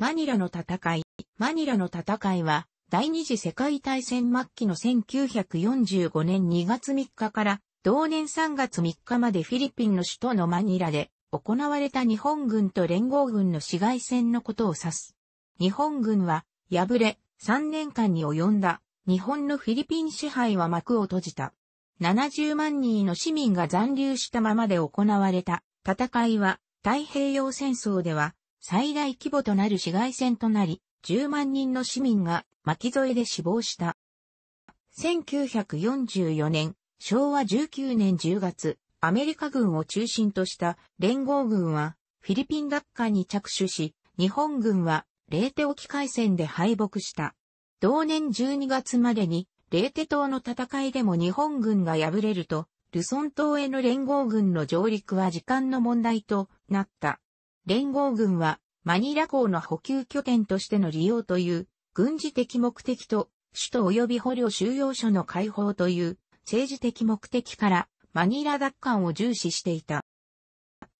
マニラの戦い。マニラの戦いは、第二次世界大戦末期の1945年2月3日から、同年3月3日までフィリピンの首都のマニラで、行われた日本軍と連合軍の市街戦のことを指す。日本軍は、敗れ、3年間に及んだ、日本のフィリピン支配は幕を閉じた。70万人の市民が残留したままで行われた戦いは、太平洋戦争では、最大規模となる市街戦となり、10万人の市民が巻き添えで死亡した。1944年、昭和19年10月、アメリカ軍を中心とした連合軍はフィリピン奪還に着手し、日本軍はレーテ沖海戦で敗北した。同年12月までにレーテ島の戦いでも日本軍が敗れると、ルソン島への連合軍の上陸は時間の問題となった。連合軍はマニラ港の補給拠点としての利用という軍事的目的と首都及び捕虜収容所の解放という政治的目的からマニラ奪還を重視していた。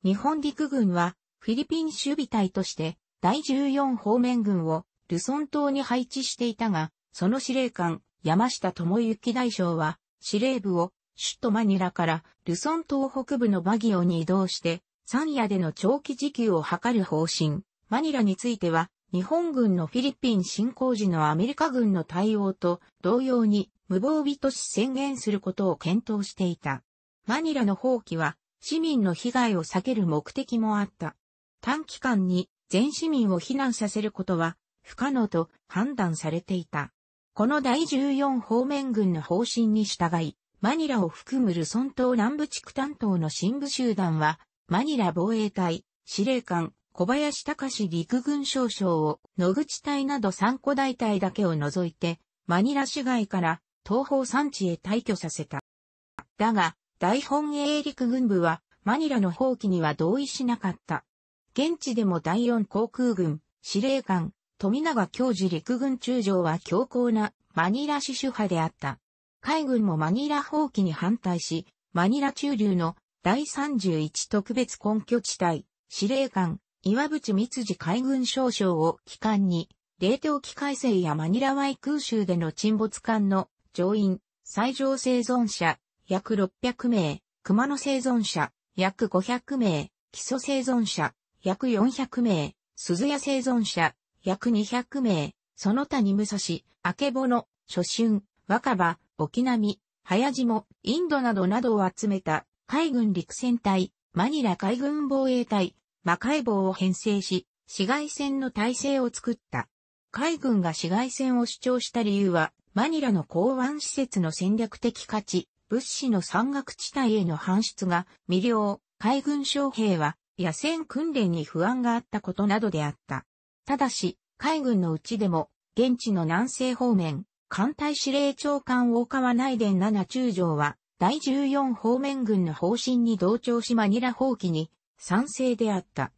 日本陸軍はフィリピン守備隊として第14方面軍をルソン島に配置していたが、その司令官山下智之大将は司令部を首都マニラからルソン島北部のバギオに移動して三夜での長期時給を図る方針。マニラについては、日本軍のフィリピン侵攻時のアメリカ軍の対応と同様に無防備都市宣言することを検討していた。マニラの放棄は市民の被害を避ける目的もあった。短期間に全市民を避難させることは不可能と判断されていた。この第14方面軍の方針に従い、マニラを含むルソン島南部地区担当の新部集団はマニラ防衛隊、司令官、小林隆陸軍少将を、野口隊など三個大隊だけを除いて、マニラ市外から東方山地へ退去させた。だが、大本営陸軍部は、マニラの放棄には同意しなかった。現地でも第四航空軍、司令官、富永教授陸軍中将は強硬なマニラ市主派であった。海軍もマニラ放棄に反対し、マニラ中流の第31特別根拠地帯、司令官、岩渕三次海軍少将を機関に、冷凍機改正やマニラワイ空襲での沈没艦の乗員、最上生存者、約600名、熊野生存者、約500名、基礎生存者、約400名、鈴屋生存者、約200名、その他に武蔵、明けぼの、初春、若葉、沖波、早島、インドなどなどを集めた海軍陸戦隊、マニラ海軍防衛隊、魔界防を編成し、市街戦の体制を作った。海軍が市街戦を主張した理由は、マニラの港湾施設の戦略的価値、物資の山岳地帯への搬出が未了、海軍将兵は野戦訓練に不安があったことなどであった。ただし、海軍のうちでも、現地の南西方面、艦隊司令長官大川内伝七中将は、第14方面軍の方針に同調しマニラ放棄に賛成であった。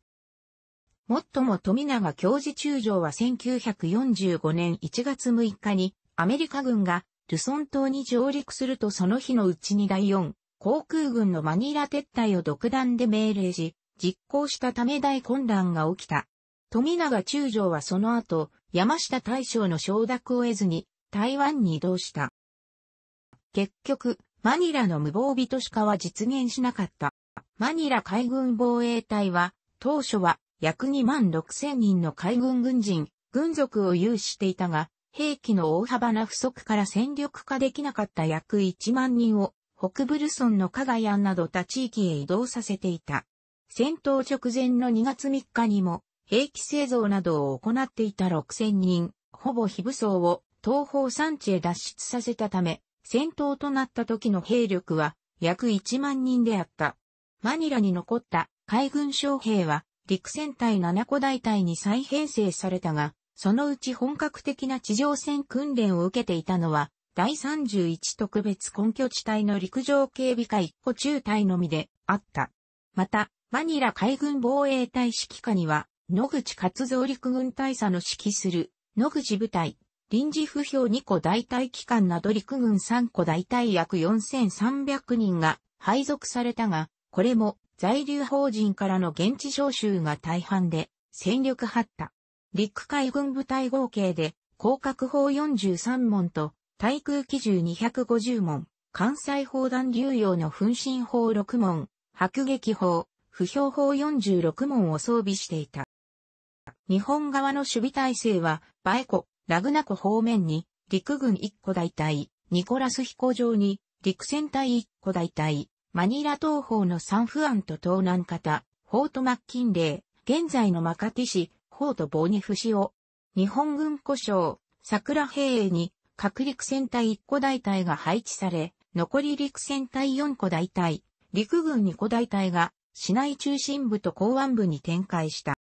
もっとも富永教授中将は1945年1月6日にアメリカ軍がルソン島に上陸するとその日のうちに第4航空軍のマニラ撤退を独断で命令し、実行したため大混乱が起きた。富永中将はその後、山下大将の承諾を得ずに台湾に移動した。結局、マニラの無防備都市化は実現しなかった。マニラ海軍防衛隊は、当初は約2万6千人の海軍軍人、軍属を有していたが、兵器の大幅な不足から戦力化できなかった約1万人を北ブルソンのカガヤンなど他地域へ移動させていた。戦闘直前の2月3日にも兵器製造などを行っていた6000人、ほぼ非武装を東方山地へ脱出させたため、戦闘となった時の兵力は約1万人であった。マニラに残った海軍将兵は陸戦隊7個大隊に再編成されたが、そのうち本格的な地上戦訓練を受けていたのは、第31特別根拠地帯の陸上警備課一個中隊のみであった。また、マニラ海軍防衛隊指揮下には、野口勝造陸軍大佐の指揮する野口部隊、臨時不評2個代替機関など陸軍3個代替約4300人が配属されたが、これも在留邦人からの現地招集が大半で戦力張った。陸海軍部隊合計で広角砲43門と対空機銃250門、関西砲弾流用の噴進砲6門、迫撃砲、不評砲46門を装備していた。日本側の守備体制は、バエコ、ラグナ湖方面に、陸軍1個大隊、ニコラス飛行場に、陸戦隊1個大隊、マニラ東方のサンフアンと東南方、フォートマッキンレー、現在のマカティ市、フォートボーニフ市を、日本軍故障、桜平営に、各陸戦隊1個大隊が配置され、残り陸戦隊4個大隊、陸軍2個大隊が、市内中心部と港湾部に展開した。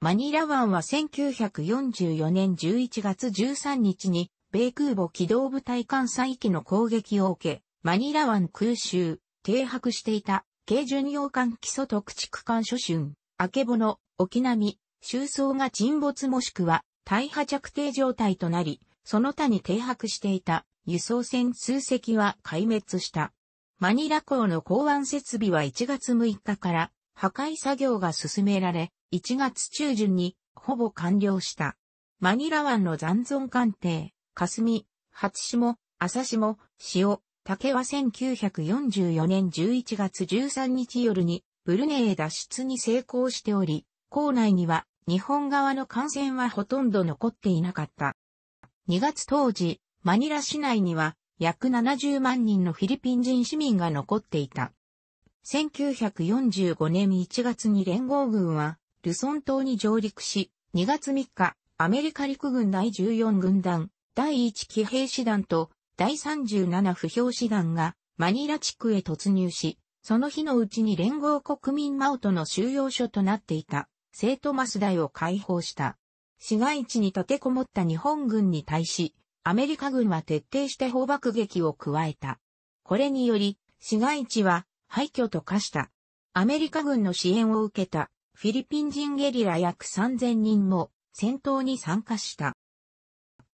マニラ湾は1944年11月13日に、米空母機動部隊艦載機の攻撃を受け、マニラ湾空襲、停泊していた、軽巡洋艦基礎特築艦諸春、明けぼの、沖波、収葬が沈没もしくは、大破着底状態となり、その他に停泊していた輸送船数隻は壊滅した。マニラ港の港湾設備は1月6日から破壊作業が進められ、1月中旬にほぼ完了した。マニラ湾の残存艦艇、霞、初島、朝下、塩、竹は1944年11月13日夜にブルネへ脱出に成功しており、校内には日本側の感染はほとんど残っていなかった。2月当時、マニラ市内には約70万人のフィリピン人市民が残っていた。1945年1月に連合軍はルソン島に上陸し、2月3日、アメリカ陸軍第14軍団、第1騎兵師団と第37不評師団がマニラ地区へ突入し、その日のうちに連合国民マオトの収容所となっていた、聖トマス大を解放した。市街地に立てこもった日本軍に対し、アメリカ軍は徹底して砲爆撃を加えた。これにより、市街地は廃墟と化した。アメリカ軍の支援を受けたフィリピン人ゲリラ約3000人も戦闘に参加した。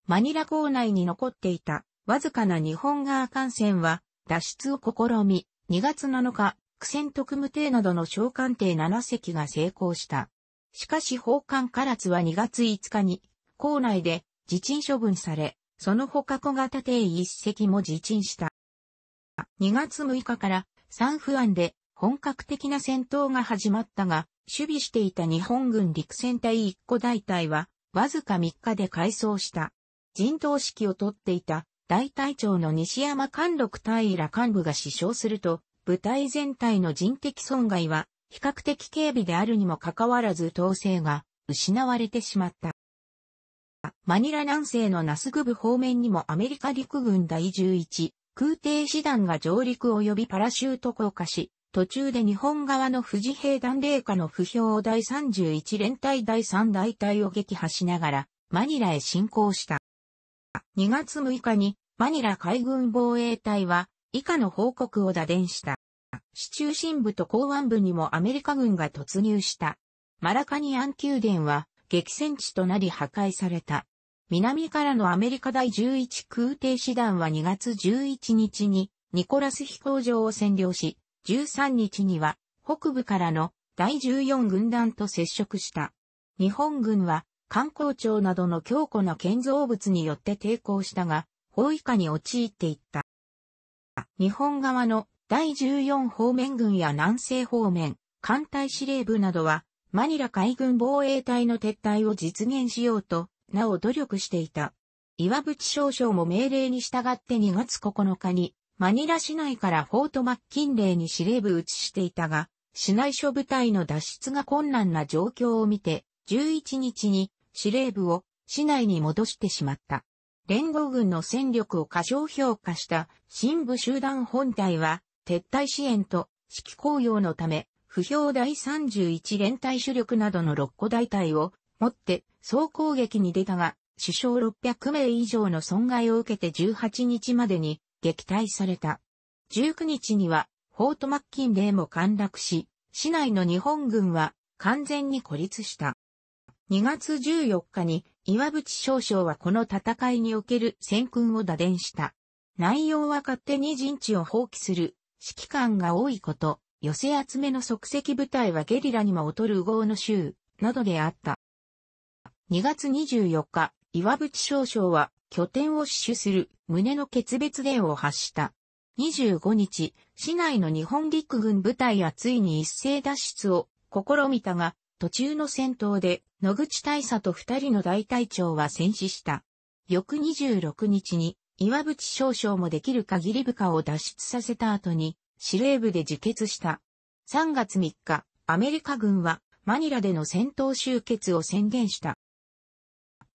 マニラ港内に残っていたわずかな日本側艦船は脱出を試み、2月7日、苦戦特務艇などの小艦艇7隻が成功した。しかし砲艦唐津は2月5日に、港内で自沈処分され、その他小型艇1隻も自沈した。2月6日からサンフアンで本格的な戦闘が始まったが、守備していた日本軍陸戦隊1個大隊は、わずか3日で改装した。陣頭指揮を取っていた大隊長の西山貫禄隊ら幹部が死傷すると、部隊全体の人的損害は比較的軽微であるにもかかわらず統制が失われてしまった。マニラ南西のナスグブ方面にもアメリカ陸軍第11空挺師団が上陸及びパラシュート降下し、途中で日本側の富士兵団霊下の不評を第31連隊第3大隊を撃破しながら、マニラへ侵攻した。2月6日に、マニラ海軍防衛隊は、以下の報告を打電した。市中心部と港湾部にもアメリカ軍が突入した。マラカニアン宮殿は、激戦地となり破壊された。南からのアメリカ第11空挺師団は2月11日に、ニコラス飛行場を占領し、13日には北部からの第14軍団と接触した。日本軍は観光庁などの強固な建造物によって抵抗したが、包囲下に陥っていった。日本側の第14方面軍や南西方面、艦隊司令部などは、マニラ海軍防衛隊の撤退を実現しようと、なお努力していた。岩淵少将も命令に従って2月9日にマニラ市内からフォートマッキンレイに司令部移していたが、市内諸部隊の脱出が困難な状況を見て、11日に司令部を市内に戻してしまった。連合軍の戦力を過小評価した新部集団本隊は撤退支援と指揮公用のため、不評第31連隊主力などの6個大隊を持って総攻撃に出たが、首相600名以上の損害を受けて18日までに撃退された。19日には、フォートマッキンレーも陥落し、市内の日本軍は完全に孤立した。2月14日に岩淵少将はこの戦いにおける戦訓を打電した。内容は勝手に陣地を放棄する指揮官が多いこと、寄せ集めの即席部隊はゲリラにも劣る右往の州などであった。2月24日、岩渕少将は拠点を死守する胸の決別伝を発した。25日、市内の日本陸軍部隊はついに一斉脱出を試みたが、途中の戦闘で野口大佐と二人の大隊長は戦死した。翌26日に岩渕少将もできる限り部下を脱出させた後に司令部で自決した。3月3日、アメリカ軍はマニラでの戦闘終結を宣言した。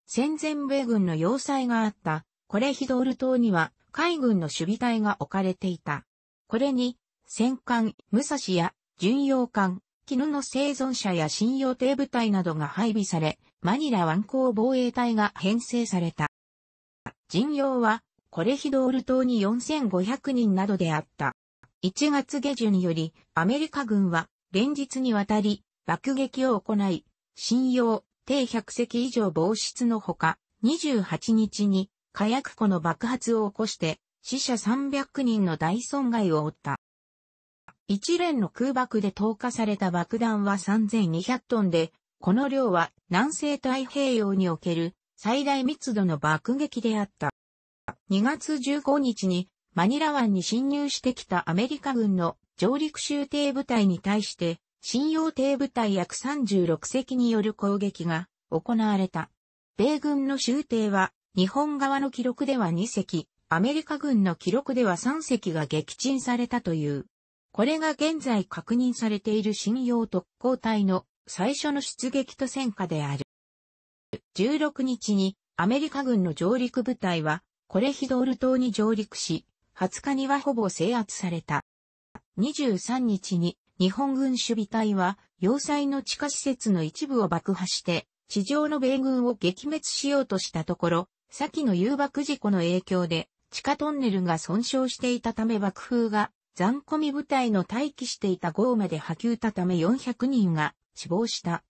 戦前米軍の要塞があった、コレヒドール島には海軍の守備隊が置かれていた。これに、戦艦、武蔵や巡洋艦、絹の生存者や信用艇部隊などが配備され、マニラ湾港防衛隊が編成された。巡洋は、コレヒドール島に4500人などであった。1月下旬により、アメリカ軍は連日にわたり爆撃を行い、信用、低100隻以上防湿のほか、28日に火薬庫の爆発を起こして死者300人の大損害を負った。一連の空爆で投下された爆弾は3200トンで、この量は南西太平洋における最大密度の爆撃であった。2月15日にマニラ湾に侵入してきたアメリカ軍の上陸集艇部隊に対して信用艇部隊約36隻による攻撃が行われた。米軍の終艇は、日本側の記録では2隻、アメリカ軍の記録では3隻が撃沈されたという。これが現在確認されている信用特攻隊の最初の出撃と戦果である。16日にアメリカ軍の上陸部隊は、コレヒドール島に上陸し、20日にはほぼ制圧された。23日に日本軍守備隊は、要塞の地下施設の一部を爆破して、地上の米軍を撃滅しようとしたところ、先の誘爆事故の影響で、地下トンネルが損傷していたため爆風が、残込み部隊の待機していた豪まで波及たため400人が死亡した。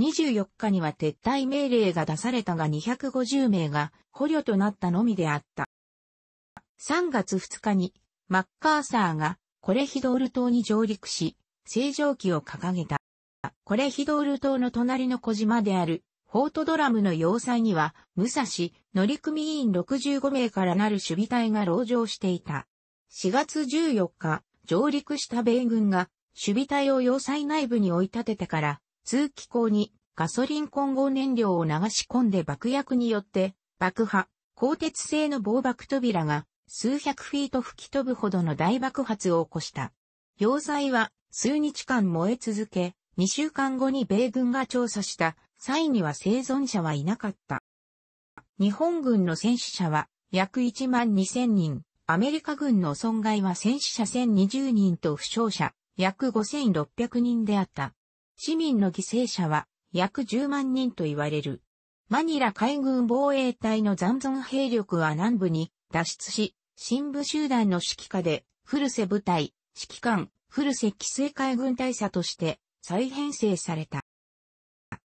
24日には撤退命令が出されたが250名が捕虜となったのみであった。3月2日にマッカーサーがコレヒドール島に上陸し、星条旗を掲げた。これヒドール島の隣の小島である、フォートドラムの要塞には、武蔵、乗組員65名からなる守備隊が籠城していた。4月14日、上陸した米軍が、守備隊を要塞内部に追い立ててから、通気口にガソリン混合燃料を流し込んで爆薬によって、爆破、鋼鉄製の防爆扉が数百フィート吹き飛ぶほどの大爆発を起こした。要塞は数日間燃え続け、2週間後に米軍が調査した際には生存者はいなかった。日本軍の戦死者は約1万2000人、アメリカ軍の損害は戦死者1020人と負傷者約5600人であった。市民の犠牲者は約10万人と言われる。マニラ海軍防衛隊の残存兵力は南部に脱出し、新部集団の指揮下で、フルセ部隊、指揮官、古瀬規制海軍大佐として再編成された。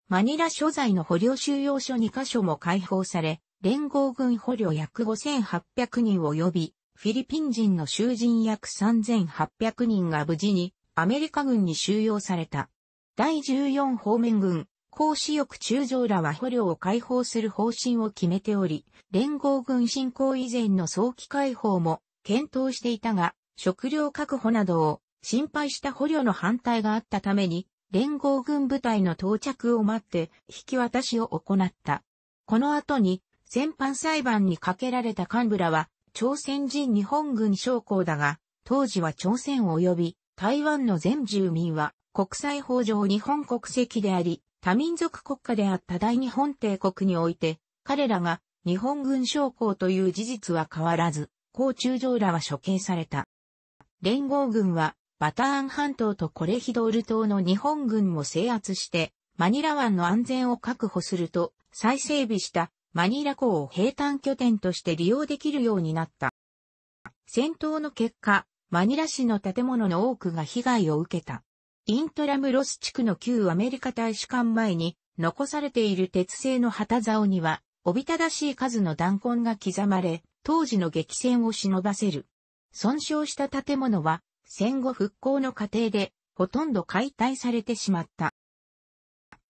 マニラ所在の捕虜収容所2カ所も解放され、連合軍捕虜約5800人及び、フィリピン人の囚人約3800人が無事にアメリカ軍に収容された。第14方面軍、公私翼中将らは捕虜を解放する方針を決めており、連合軍侵攻以前の早期解放も検討していたが、食料確保などを心配した捕虜の反対があったために、連合軍部隊の到着を待って引き渡しを行った。この後に、戦犯裁判にかけられた幹部らは、朝鮮人日本軍将校だが、当時は朝鮮及び台湾の全住民は国際法上日本国籍であり、多民族国家であった大日本帝国において、彼らが日本軍将校という事実は変わらず、高中将らは処刑された。連合軍はバターン半島とコレヒドール島の日本軍も制圧して、マニラ湾の安全を確保すると、再整備したマニラ港を平坦拠点として利用できるようになった。戦闘の結果、マニラ市の建物の多くが被害を受けた。イントラムロス地区の旧アメリカ大使館前に残されている鉄製の旗竿には、おびただしい数の弾痕が刻まれ、当時の激戦を忍ばせる。損傷した建物は戦後復興の過程で、ほとんど解体されてしまった。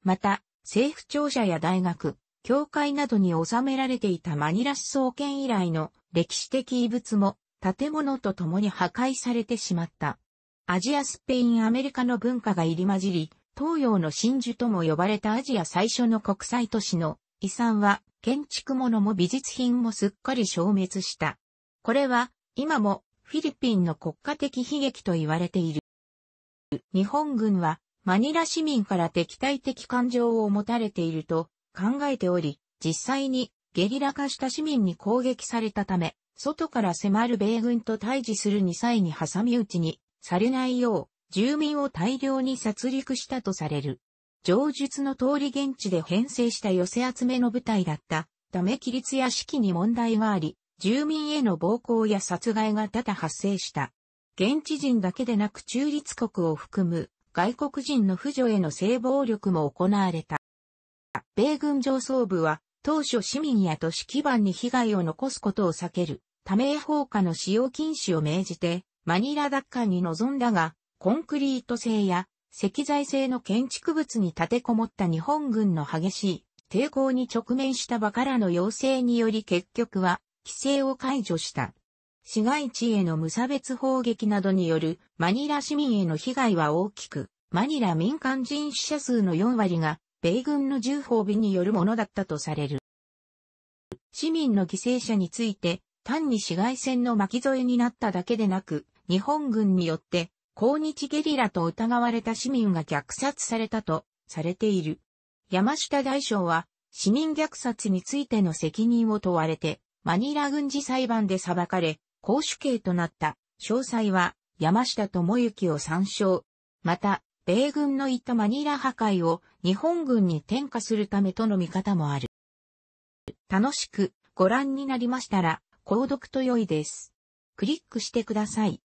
また、政府庁舎や大学、教会などに収められていたマニラ思創建以来の歴史的遺物も建物と共に破壊されてしまった。アジアスペインアメリカの文化が入り混じり、東洋の真珠とも呼ばれたアジア最初の国際都市の遺産は建築物も美術品もすっかり消滅した。これは今もフィリピンの国家的悲劇と言われている。日本軍はマニラ市民から敵対的感情を持たれていると考えており、実際にゲリラ化した市民に攻撃されたため、外から迫る米軍と対峙するに際に挟み撃ちにされないよう、住民を大量に殺戮したとされる。上述の通り現地で編成した寄せ集めの部隊だったため規律や揮に問題があり、住民への暴行や殺害が多々発生した。現地人だけでなく中立国を含む外国人の婦女への性暴力も行われた。米軍上層部は当初市民や都市基盤に被害を残すことを避けるため放火の使用禁止を命じてマニラ奪還に臨んだがコンクリート製や石材製の建築物に立てこもった日本軍の激しい抵抗に直面した場からの要請により結局は規制を解除した。市街地への無差別砲撃などによるマニラ市民への被害は大きく、マニラ民間人死者数の4割が米軍の銃砲備によるものだったとされる。市民の犠牲者について、単に市街戦の巻き添えになっただけでなく、日本軍によって抗日ゲリラと疑われた市民が虐殺されたとされている。山下大将は市民虐殺についての責任を問われて、マニラ軍事裁判で裁かれ、公主刑となった、詳細は山下智之を参照。また、米軍のいたマニラ破壊を日本軍に転嫁するためとの見方もある。楽しくご覧になりましたら、購読と良いです。クリックしてください。